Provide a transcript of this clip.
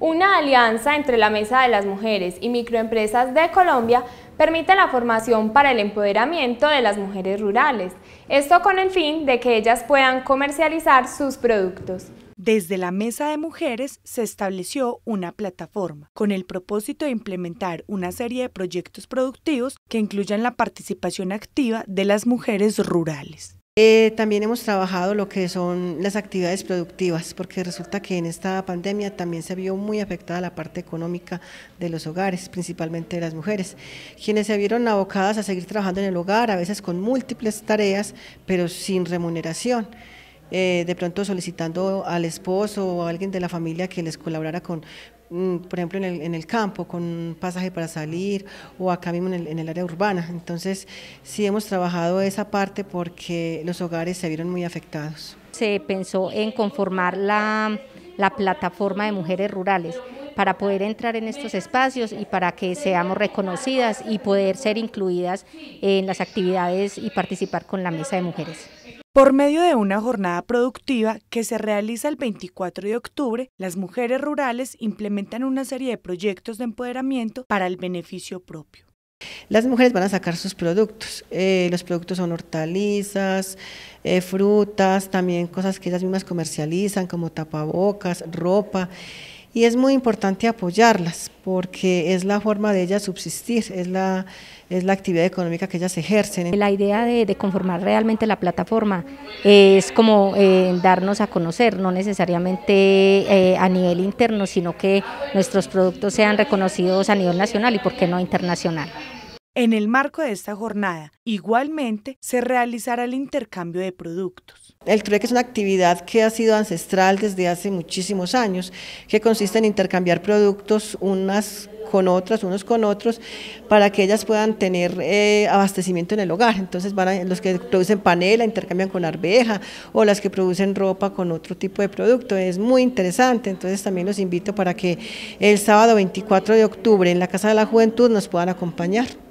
Una alianza entre la Mesa de las Mujeres y Microempresas de Colombia permite la formación para el empoderamiento de las mujeres rurales, esto con el fin de que ellas puedan comercializar sus productos. Desde la Mesa de Mujeres se estableció una plataforma con el propósito de implementar una serie de proyectos productivos que incluyan la participación activa de las mujeres rurales. Eh, también hemos trabajado lo que son las actividades productivas, porque resulta que en esta pandemia también se vio muy afectada la parte económica de los hogares, principalmente de las mujeres, quienes se vieron abocadas a seguir trabajando en el hogar, a veces con múltiples tareas, pero sin remuneración. Eh, de pronto solicitando al esposo o a alguien de la familia que les colaborara con, mm, por ejemplo, en el, campo, con un pasaje para salir o acá mismo en el, área urbana. Entonces, sí hemos trabajado esa parte porque los hogares se vieron muy afectados. Se pensó en conformar la plataforma de mujeres rurales para poder entrar en estos espacios y para que seamos reconocidas y poder ser incluidas en las actividades y participar con la mesa de mujeres. Por medio de una jornada productiva que se realiza el 24 de octubre, las mujeres rurales implementan una serie de proyectos de empoderamiento para el beneficio propio. Las mujeres van a sacar sus productos. Eh, los productos son hortalizas, eh, frutas, también cosas que ellas mismas comercializan como tapabocas, ropa y es muy importante apoyarlas porque es la forma de ellas subsistir, es la, actividad económica que ellas ejercen. La idea de, conformar realmente la plataforma es como eh, darnos a conocer, no necesariamente eh, a nivel interno, sino que nuestros productos sean reconocidos a nivel nacional y por qué no internacional. En el marco de esta jornada, igualmente, se realizará el intercambio de productos. El trueque es una actividad que ha sido ancestral desde hace muchísimos años, que consiste en intercambiar productos unas con otras, unos con otros, para que ellas puedan tener eh, abastecimiento en el hogar. Entonces van los que producen panela intercambian con arveja o las que producen ropa con otro tipo de producto. Es muy interesante, entonces también los invito para que el sábado 24 de octubre en la Casa de la Juventud nos puedan acompañar.